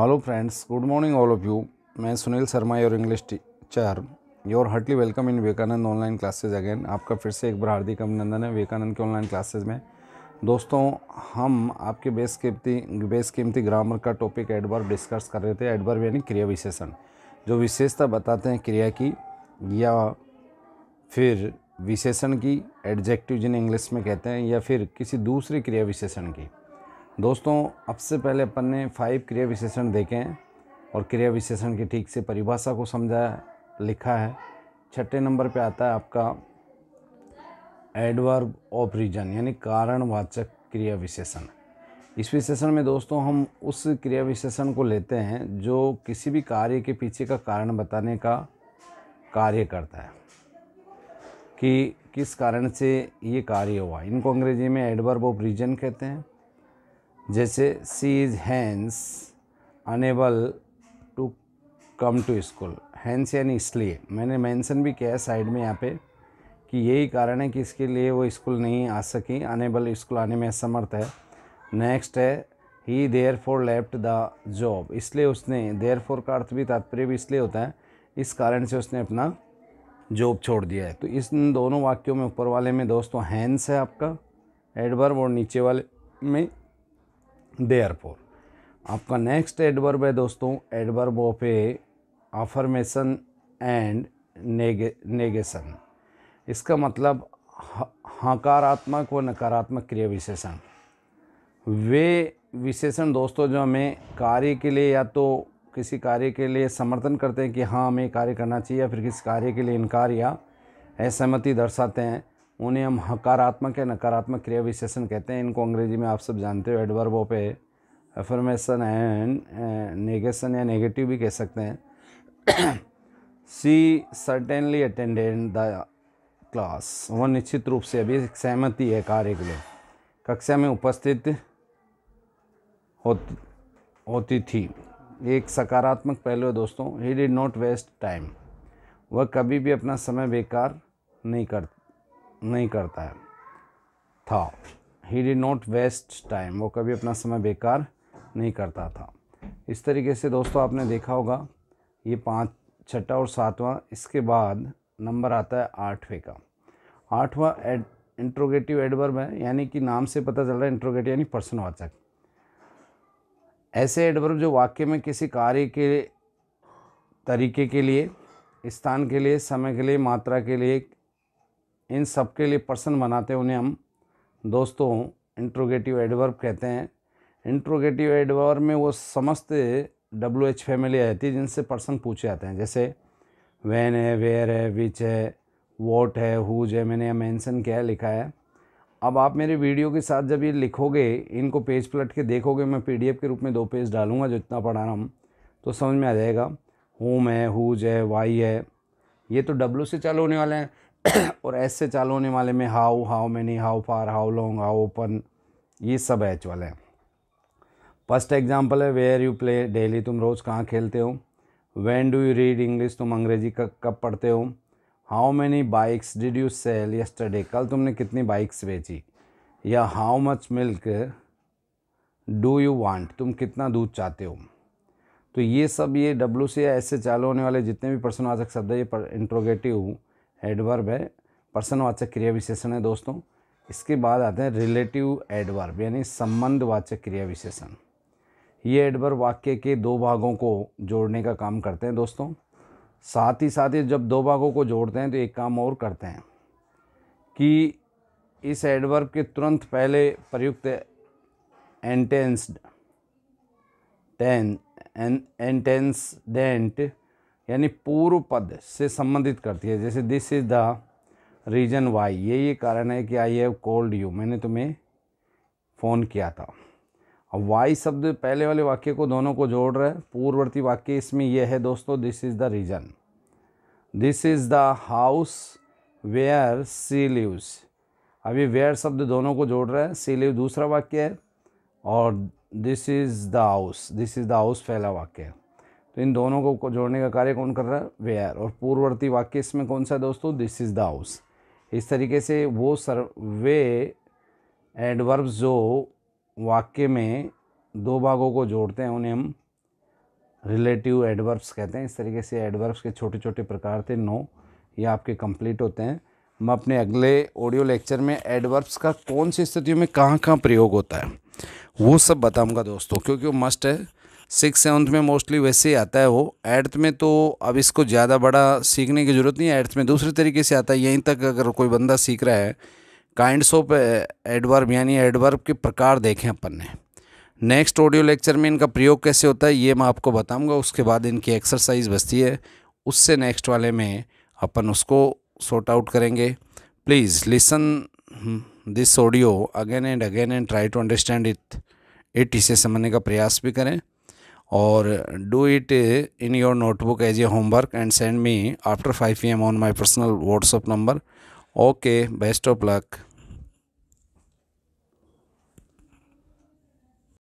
hello friends good morning all of you मैं Sunil Sharma your English teacher your heartly welcome in Vivekananda online classes again आपका फिर से एक बार हार्दिक अभिनंदन है विवेकानंद के ऑनलाइन क्लासेज में दोस्तों हम आपके बेस कीमती बेस कीमती ग्रामर का टॉपिक एडवर्ब डिस्कस कर रहे थे एडवर्ब यानी क्रिया विशेषण जो विशेषता बताते हैं क्रिया की या फिर विशेषण की एडजेक्टिव जिन्हें इंग्लिश में कहते हैं या फिर किसी दूसरी क्रिया विशेषण की दोस्तों अब से पहले अपन ने फाइव क्रिया विशेषण देखे हैं और क्रिया विशेषण की ठीक से परिभाषा को समझाया लिखा है छठे नंबर पे आता है आपका एडवर्ब ऑफ रीजन यानी कारणवाचक क्रिया विशेषण इस विशेषण में दोस्तों हम उस क्रिया विशेषण को लेते हैं जो किसी भी कार्य के पीछे का कारण बताने का कार्य करता है कि किस कारण से ये कार्य हुआ इनको अंग्रेजी में एडवर्ब ऑफ रीजन कहते हैं जैसे she is hence unable to come to school hence यानी इसलिए मैंने मेंशन भी किया है साइड में यहाँ पे कि यही कारण है कि इसके लिए वो स्कूल नहीं आ सकी अनेबल स्कूल आने में असमर्थ है नेक्स्ट है he therefore left the job इसलिए उसने देयर फोर का अर्थ भी तात्पर्य भी इसलिए होता है इस कारण से उसने अपना जॉब छोड़ दिया है तो इस दोनों वाक्यों में ऊपर वाले में दोस्तों हैंस है आपका एडवर्ब और नीचे वाले में देयरफॉर आपका नेक्स्ट एडवर्ब है दोस्तों adverb of a affirmation and नेगे नेगेशन इसका मतलब हकारात्मक व नकारात्मक क्रिया विशेषण वे विशेषण दोस्तों जो हमें कार्य के लिए या तो किसी कार्य के लिए समर्थन करते हैं कि हाँ हमें कार्य करना चाहिए या फिर किसी कार्य के लिए इनकार या असहमति दर्शाते हैं उन्हें हम हकारात्मक या नकारात्मक क्रिया विशेषण कहते हैं इनको अंग्रेजी में आप सब जानते हो एडवर्बों पे एफर्मेशन एंड नेगेशन या नेगेटिव भी कह सकते हैं she certainly attended the class वह निश्चित रूप से अभी सहमति है कार्य के लिए कक्षा में उपस्थित हो होती थी एक सकारात्मक पहलू है दोस्तों he did not waste time वह कभी भी अपना समय बेकार नहीं करती नहीं करता है था he did not waste time वो कभी अपना समय बेकार नहीं करता था इस तरीके से दोस्तों आपने देखा होगा ये पाँच छठा और सातवां इसके बाद नंबर आता है आठवें का आठवां एड इंट्रोगेटिव एडवर्ब है यानी कि नाम से पता चल रहा है इंट्रोगेटिव यानी प्रश्नवाचक ऐसे एडवर्ब जो वाक्य में किसी कार्य के तरीके के लिए स्थान के लिए समय के लिए मात्रा के लिए इन सब के लिए पर्सन बनाते हैं उन्हें हम दोस्तों इंट्रोगेटिव एडवर्ब कहते हैं इंट्रोगेटिव एडवर्ब में वो समस्त डब्ल्यू एच फैमिली रहती है जिनसे पर्सन पूछे जाते हैं जैसे वैन है वेयर है विच है वॉट है हुज है मैंने यहाँ मैंसन किया है लिखा है अब आप मेरे वीडियो के साथ जब ये लिखोगे इनको पेज पलट के देखोगे मैं पी के रूप में दो पेज डालूंगा जो इतना पढ़ा रहा हूँ तो समझ में आ जाएगा होम है हुज है वाई है ये तो डब्ल्यू से चालू होने वाले हैं और एस से चालू होने वाले में how how many how far how long how often ये सब एच वाले हैं फर्स्ट एग्जाम्पल है वेयर यू प्ले डेली तुम रोज़ कहाँ खेलते हो when do you read English तुम अंग्रेजी कब पढ़ते हो how many bikes did you sell yesterday कल तुमने कितनी बाइक्स बेची या how much milk do you want तुम कितना दूध चाहते हो तो ये सब ये डब्ल्यू सी ऐसे चालू होने वाले जितने भी प्रश्नवाचक शब्द है ये इंट्रोगेटिव एडवर्ब है प्रसन्नवाचक क्रिया विशेषण है दोस्तों इसके बाद आते हैं रिलेटिव एडवर्ब यानी संबंधवाचक क्रिया विशेषण ये एडवर्ब वाक्य के दो भागों को जोड़ने का काम करते हैं दोस्तों साथ ही साथ ही जब दो भागों को जोड़ते हैं तो एक काम और करते हैं कि इस एडवर्ब के तुरंत पहले प्रयुक्त एंटेंस्ड टेन एंटेंसडेंट यानी पूर्व पद से संबंधित करती है जैसे this is the reason why ये ये कारण है कि आई हैव कोल्ड यू मैंने तुम्हें फ़ोन किया था अब वाई शब्द पहले वाले वाक्य को दोनों को जोड़ रहा है पूर्ववर्ती वाक्य इसमें यह है दोस्तों this is the reason this is the house where she lives अभी वेयर शब्द दोनों को जोड़ रहा है सी लिव दूसरा वाक्य है और this is the house this is the house पहला वाक्य है तो इन दोनों को जोड़ने का कार्य कौन कर रहा है वेयर और पूर्ववर्ती वाक्य इसमें कौन सा दोस्तों दिस इज़ द हाउस इस तरीके से वो सर वे एडवर्ब्स जो वाक्य में दो भागों को जोड़ते हैं उन्हें हम रिलेटिव एडवर्ब्स कहते हैं इस तरीके से एडवर्ब्स के छोटे छोटे प्रकार थे नो ये आपके कंप्लीट होते हैं हम अपने अगले ऑडियो लेक्चर में एडवर्ब्स का कौन सी स्थितियों में कहाँ कहाँ प्रयोग होता है वो सब बताऊँगा दोस्तों क्योंकि वो मस्ट है सिक्स सेवन्थ में मोस्टली वैसे ही आता है वो एट्थ में तो अब इसको ज़्यादा बड़ा सीखने की ज़रूरत नहीं है एट्थ में दूसरे तरीके से आता है यहीं तक अगर कोई बंदा सीख रहा है काइंड्स ऑफ एडवर्ब यानी एडवर्ब के प्रकार देखें अपन ने नेक्स्ट ऑडियो लेक्चर में इनका प्रयोग कैसे होता है ये मैं आपको बताऊँगा उसके बाद इनकी एक्सरसाइज बचती है उससे नेक्स्ट वाले में अपन उसको सॉर्ट आउट करेंगे please listen hmm, this audio again and again and try to understand it it इसे समझने का प्रयास भी करें और do it in your notebook as a homework and send me after five P M on my personal WhatsApp number okay best of luck